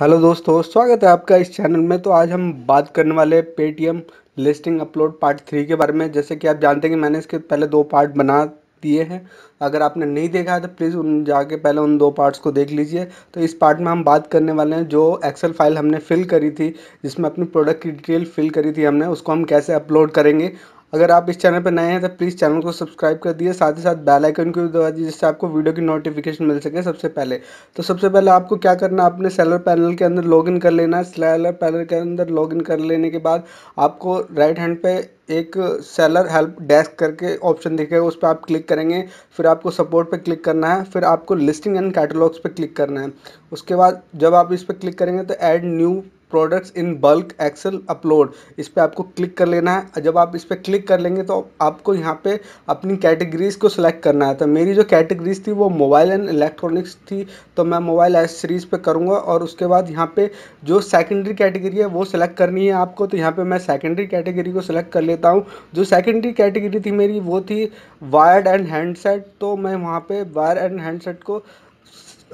hello दोस्तों स्वागत है आपका इस चैनल में तो आज हम बात करने वाले Paytm listing upload part three के बारे में जैसे कि आप जानते हैं कि मैंने इसके पहले दो पार्ट बना दिए हैं अगर आपने नहीं देखा है तो प्लीज़ उन जाके पहले उन दो पार्ट्स को देख लीजिए तो इस पार्ट में हम बात करने वाले हैं जो एक्सेल फाइल हमने फिल करी थी जिसमें अपनी प्रोडक्ट की डिटेल फिल करी थी हमने उसको हम कैसे अपलोड करेंगे अगर आप इस चैनल पर नए हैं तो प्लीज़ चैनल को सब्सक्राइब कर दिए साथ ही साथ बेल आइकन को भी दबा दीजिए जिससे आपको वीडियो की नोटिफिकेशन मिल सके सबसे पहले तो सबसे पहले आपको क्या करना है अपने सेलर पैनल के अंदर लॉगिन कर लेना है सेलर पैनल के अंदर लॉगिन कर लेने के बाद आपको राइट हैंड पे एक सेलर हेल्प डेस्क करके ऑप्शन दिखेगा उस पर आप क्लिक करेंगे फिर आपको सपोर्ट पर क्लिक करना है फिर आपको लिस्टिंग एंड कैटलॉग्स पर क्लिक करना है उसके बाद जब आप इस पर क्लिक करेंगे तो add new products in bulk Excel upload इस पर आपको क्लिक कर लेना है जब आप इस पर क्लिक कर लेंगे तो आपको यहाँ पे अपनी कैटेगरीज़ को सिलेक्ट करना है तो मेरी जो कैटेगरीज़ थी वो मोबाइल एंड इलेक्ट्रॉनिक्स थी तो मैं मोबाइल एसेसरीज़ पे करूँगा और उसके बाद यहाँ पे जो सेकेंडरी कैटेगरी है वो सिलेक्ट करनी है आपको तो यहाँ पर मैं सेकेंडरी कैटेगरी को सिलेक्ट कर लेता हूँ जो सेकेंडरी कैटेगरी थी मेरी वो थी वायर्ड एंड हैंडसेट तो मैं वहाँ पर वायर एंड हैंडसेट को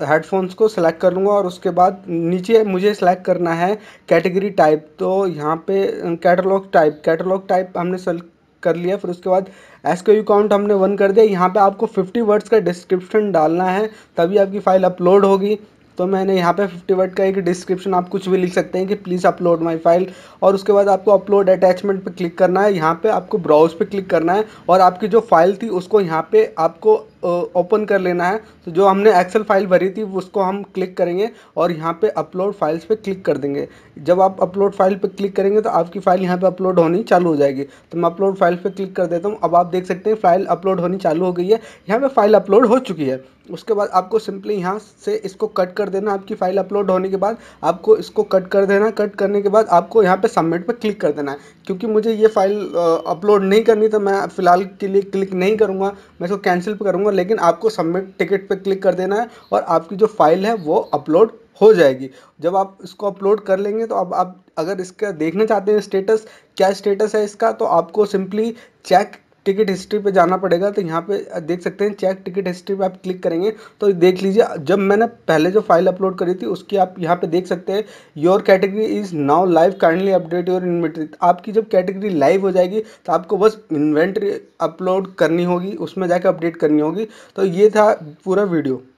हेडफोन्स को सिलेक्ट कर लूँगा और उसके बाद नीचे मुझे सिलेक्ट करना है कैटेगरी टाइप तो यहाँ पे कैटलॉग टाइप कैटलॉग टाइप हमने सेलेक्ट कर लिया फिर उसके बाद एस यू काउंट हमने वन कर दिया यहाँ पे आपको 50 वर्ड्स का डिस्क्रिप्शन डालना है तभी आपकी फ़ाइल अपलोड होगी तो मैंने यहाँ पे 50 वर्ड का एक डिस्क्रिप्शन आप कुछ भी लिख सकते हैं कि प्लीज़ अपलोड माय फाइल और उसके बाद आपको अपलोड अटैचमेंट पे क्लिक करना है यहाँ पे आपको ब्राउज पे क्लिक करना है और आपकी जो फाइल थी उसको यहाँ पे आपको ओपन कर लेना है तो जो हमने एक्सेल फाइल भरी थी उसको हम क्लिक करेंगे और यहाँ पे अपलोड फाइल्स पे क्लिक कर देंगे जब आप अपलोड फाइल पे क्लिक करेंगे तो आपकी फ़ाइल यहाँ पे अपलोड होनी चालू हो जाएगी तो मैं अपलोड फाइल पे क्लिक कर देता हूँ अब आप देख सकते हैं फाइल अपलोड होनी चालू हो गई है यहाँ पर फाइल अपलोड हो चुकी है उसके बाद आपको सिंपली यहाँ से इसको कट कर देना आपकी फ़ाइल अपलोड होने के बाद आपको इसको कट कर देना कट करने के बाद आपको यहाँ पे सबमिट पे क्लिक कर देना है क्योंकि मुझे ये फाइल अपलोड नहीं करनी तो मैं फ़िलहाल के लिए क्लिक नहीं करूँगा मैं इसको कैंसिल करूँगा होगा लेकिन आपको सबमिट टिकट पर क्लिक कर देना है और आपकी जो फाइल है वो अपलोड हो जाएगी जब आप इसको अपलोड कर लेंगे तो अब आप अगर इसका देखना चाहते हैं स्टेटस क्या स्टेटस है इसका तो आपको सिंपली चेक टिकट हिस्ट्री पे जाना पड़ेगा तो यहाँ पे देख सकते हैं चेक टिकट हिस्ट्री पे आप क्लिक करेंगे तो देख लीजिए जब मैंने पहले जो फाइल अपलोड करी थी उसकी आप यहाँ पे देख सकते हैं your category is now live kindly update your inventory आपकी जब कैटेगरी लाइव हो जाएगी तो आपको बस इन्वेंट्री अपलोड करनी होगी उसमें जाकर अपडेट करनी होगी तो ये था पूरा वीडियो